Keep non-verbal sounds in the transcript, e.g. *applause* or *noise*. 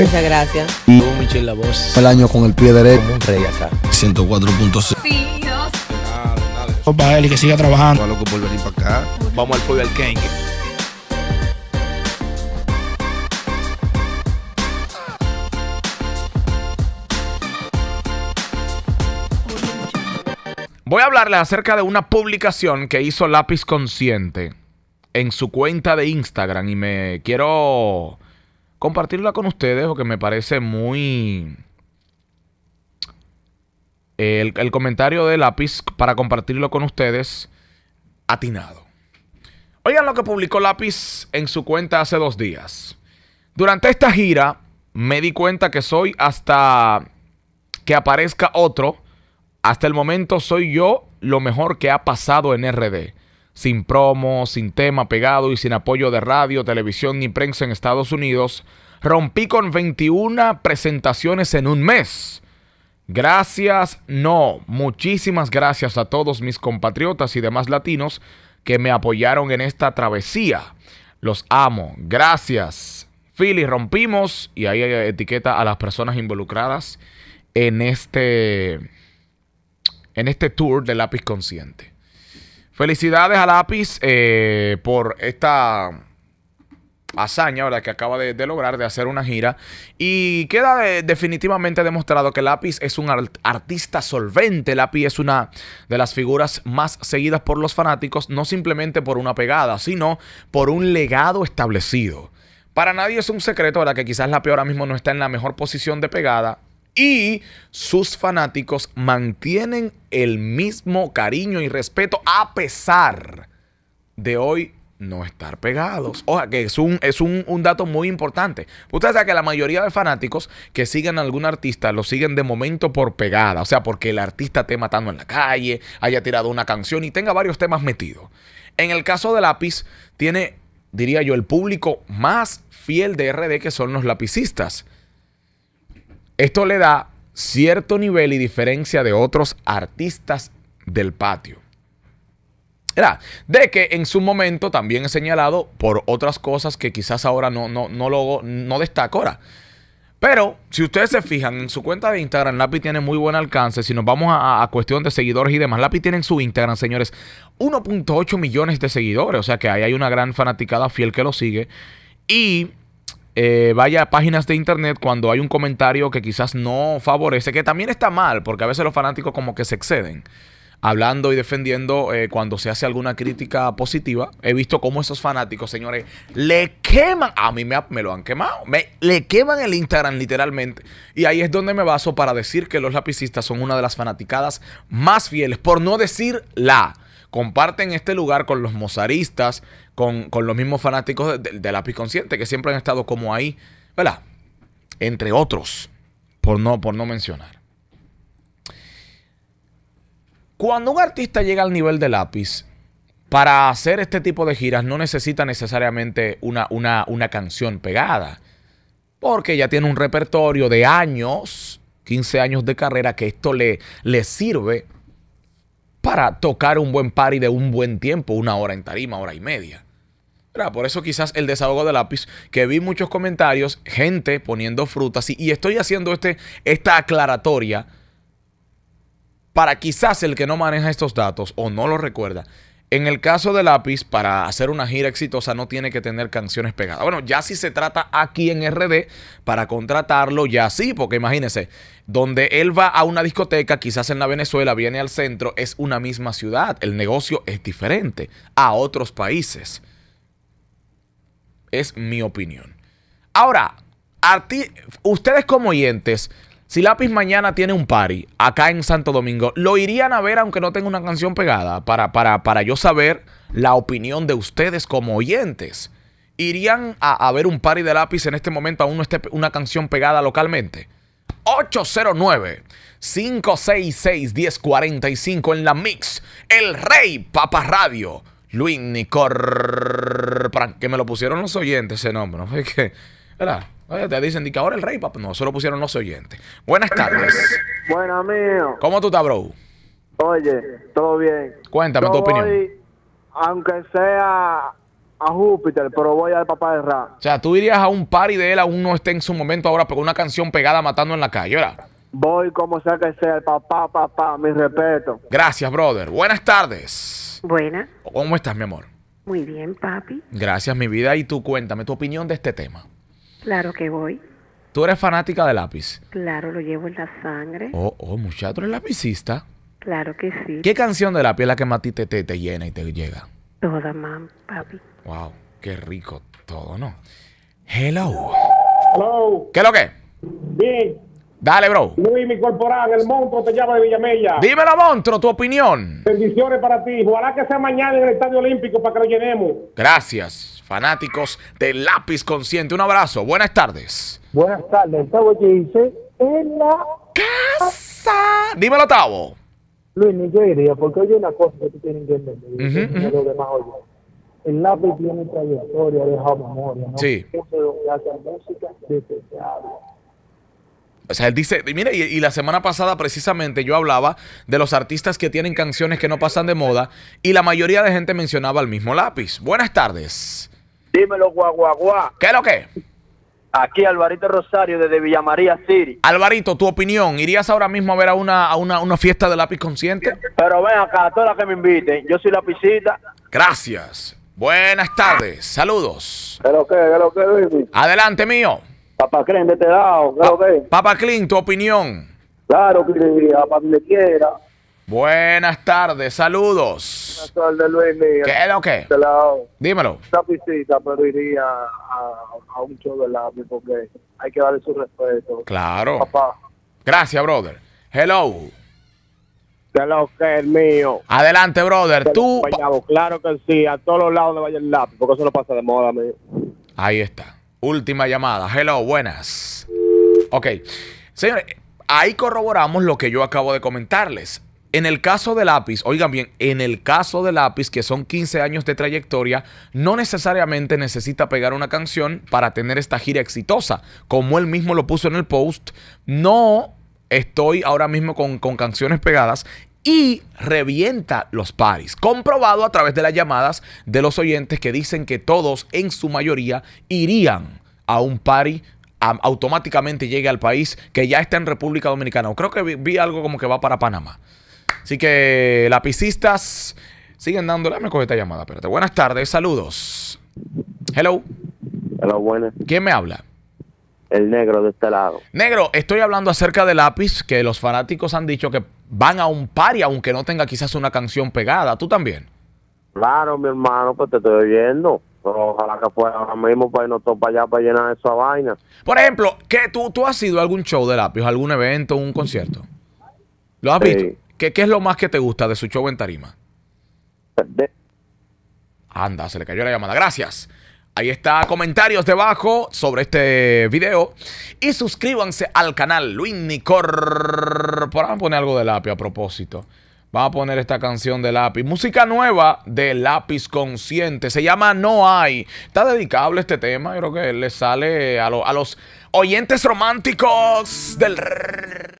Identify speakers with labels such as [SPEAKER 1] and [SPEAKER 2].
[SPEAKER 1] Muchas gracias. Y Michelle la voz. El año con el pie derecho. Como un rey acá. 104.6. Sí, Opa, Eli, que siga trabajando. Vamos al pueblo al Ken. Voy a hablarle acerca de una publicación que hizo Lápiz Consciente en su cuenta de Instagram y me quiero compartirla con ustedes que me parece muy... El, el, comentario de Lápiz para compartirlo con ustedes atinado. Oigan lo que publicó Lápiz en su cuenta hace dos días. Durante esta gira me di cuenta que soy hasta que aparezca otro. Hasta el momento soy yo lo mejor que ha pasado en RD sin promo, sin tema pegado y sin apoyo de radio, televisión ni prensa en Estados Unidos, rompí con 21 presentaciones en un mes. Gracias, no, muchísimas gracias a todos mis compatriotas y demás latinos que me apoyaron en esta travesía. Los amo, gracias. Philly, rompimos y ahí hay etiqueta a las personas involucradas en este, en este tour de lápiz consciente. Felicidades a Lápiz eh, por esta hazaña ¿verdad? que acaba de, lograr de hacer una gira y queda definitivamente demostrado que Lápiz es un artista solvente, Lápiz es una de las figuras más seguidas por los fanáticos, no simplemente por una pegada, sino por un legado establecido. Para nadie es un secreto, ¿verdad? Que quizás Lápiz ahora mismo no está en la mejor posición de pegada, y sus fanáticos mantienen el mismo cariño y respeto a pesar de hoy no estar pegados. O sea, que es un, es un, dato muy importante. Usted sabe que la mayoría de fanáticos que siguen a algún artista lo siguen de momento por pegada. O sea, porque el artista esté matando en la calle, haya tirado una canción y tenga varios temas metidos. En el caso de Lápiz, tiene, diría yo, el público más fiel de RD que son los lapicistas. Esto le da cierto nivel y diferencia de otros artistas del patio. de que en su momento también es señalado por otras cosas que quizás ahora no, no, no, lo, no destaco ahora. Pero si ustedes se fijan en su cuenta de Instagram, Lapi tiene muy buen alcance. Si nos vamos a, cuestión de seguidores y demás, Lapi tiene en su Instagram, señores, 1.8 millones de seguidores. O sea que ahí hay una gran fanaticada fiel que lo sigue. Y eh, vaya a páginas de internet cuando hay un comentario que quizás no favorece, que también está mal, porque a veces los fanáticos como que se exceden hablando y defendiendo eh, cuando se hace alguna crítica positiva. He visto cómo esos fanáticos, señores, le queman. A mí me, lo han quemado. Me, le queman el Instagram literalmente. Y ahí es donde me baso para decir que los lapicistas son una de las fanaticadas más fieles, por no decir la comparten este lugar con los mozaristas, con, los mismos fanáticos de, lápiz consciente, que siempre han estado como ahí, ¿verdad? Entre otros, por no, por no mencionar. Cuando un artista llega al nivel de lápiz, para hacer este tipo de giras no necesita necesariamente una, canción pegada, porque ya tiene un repertorio de años, 15 años de carrera, que esto le, le sirve para tocar un buen party de un buen tiempo, una hora en tarima, hora y media. Por eso quizás el desahogo de lápiz, que vi muchos comentarios, gente poniendo frutas, y, estoy haciendo este, esta aclaratoria para quizás el que no maneja estos datos o no lo recuerda, en el caso de Lápiz, para hacer una gira exitosa no tiene que tener canciones pegadas. Bueno, ya si se trata aquí en RD, para contratarlo, ya sí, porque imagínense, donde él va a una discoteca, quizás en la Venezuela, viene al centro, es una misma ciudad, el negocio es diferente a otros países. Es mi opinión. Ahora, ustedes como oyentes, si Lápiz mañana tiene un party acá en Santo Domingo, ¿lo irían a ver aunque no tenga una canción pegada? Para, para, yo saber la opinión de ustedes como oyentes. ¿Irían a, ver un party de Lápiz en este momento aún no esté una canción pegada localmente? 809-566-1045 en la Mix. El Rey Papa Radio. Luis Nicor. Que me lo pusieron los oyentes ese nombre, ¿no? *laughs* que. Oye, te dicen que ahora el rey, papá. No, solo pusieron los oyentes. Buenas tardes. *laughs* Buenas, mío. ¿Cómo tú estás, bro? Oye, todo bien. Cuéntame tu opinión. aunque sea a Júpiter, pero voy al papá de rap O sea, tú irías a un party de él, aún no esté en su momento ahora, pero una canción pegada matando en la calle, ¿verdad? Voy como sea que sea, papá, papá, mi respeto. Gracias, brother. Buenas tardes. Buenas. ¿Cómo estás, mi amor? Muy bien, papi. Gracias, mi vida. Y tú cuéntame tu opinión de este tema. Claro que voy. ¿Tú eres fanática de lápiz? Claro, lo llevo en la sangre. Oh, oh, muchacho, eres lapicista. Claro que sí. ¿Qué canción de lápiz es la que más te, te, te llena y te llega? Toda, mam, papi. Wow, qué rico todo, ¿no? Hello. Hello. ¿Qué es lo que? Bien. Dale, bro. Luis, mi corporal, el monstruo te llama de Villamella. Dímelo, monstruo, tu opinión. Bendiciones para ti. Ojalá que sea mañana en el Estadio Olímpico para que lo llenemos. Gracias, fanáticos de Lápiz Consciente. Un abrazo. Buenas tardes. Buenas tardes. Tavo que dice en la casa. Dímelo, Tavo. Luis, ni yo diría, porque oye una cosa que tú tienes que entender. El lápiz tiene trayectoria, deja memoria, ¿no? Sí. es música de o sea, él dice, y y, la semana pasada precisamente yo hablaba de los artistas que tienen canciones que no pasan de moda y la mayoría de gente mencionaba el mismo lápiz. Buenas tardes. Dímelo, guaguaguá. ¿Qué es lo que? Aquí Alvarito Rosario desde Villa María City. Alvarito, tu opinión, ¿irías ahora mismo a ver a una, fiesta de lápiz consciente? Pero ven acá, todas las que me inviten, yo soy lapicita. Gracias. Buenas tardes, saludos. ¿Qué lo qué Adelante, mío. Papá Clint, de te lado, que. Papá Clint, tu opinión. Claro, que a donde quiera. Buenas tardes, saludos. Buenas tardes, Luis. mío. ¿Qué es lo que? Este Dímelo. Esta pero iría a, un show del lápiz porque hay que darle su respeto. Claro. Papá. Gracias, brother. Hello. De lo que es mío. Adelante, brother. Tú. Claro que sí, a todos los lados de Valle el Lápiz, porque eso no pasa de moda, amigo. Ahí está. Última llamada. Hello, buenas. Ok. Señores, ahí corroboramos lo que yo acabo de comentarles. En el caso de lápiz, oigan bien, en el caso de lápiz, que son 15 años de trayectoria, no necesariamente necesita pegar una canción para tener esta gira exitosa. Como él mismo lo puso en el post, no estoy ahora mismo con, con, canciones pegadas y revienta los paris. Comprobado a través de las llamadas de los oyentes que dicen que todos, en su mayoría, irían a un pari, automáticamente llegue al país que ya está en República Dominicana. creo que vi, algo como que va para Panamá. Así que lapicistas siguen dándole. Me coge esta llamada, espérate. Buenas tardes, saludos. Hello. Hello, buenas. ¿Quién me habla? el negro de este lado. Negro, estoy hablando acerca de Lápiz, que los fanáticos han dicho que van a un party, aunque no tenga quizás una canción pegada. ¿Tú también? Claro, mi hermano, pues te estoy oyendo. Pero ojalá que fuera ahora mismo para irnos todos para allá para llenar esa vaina. Por ejemplo, ¿que tú, ¿tú has ido a algún show de Lápiz, algún evento, un concierto? ¿Lo has visto? ¿Qué, es lo más que te gusta de su show en tarima? Anda, se le cayó la llamada. Gracias. Ahí está, comentarios debajo sobre este video. Y suscríbanse al canal Luis Nicor. Por a poner algo de lápiz a propósito. Va a poner esta canción de lápiz. Música nueva de lápiz consciente. Se llama No hay. Está dedicable este tema. Creo que le sale a los oyentes románticos del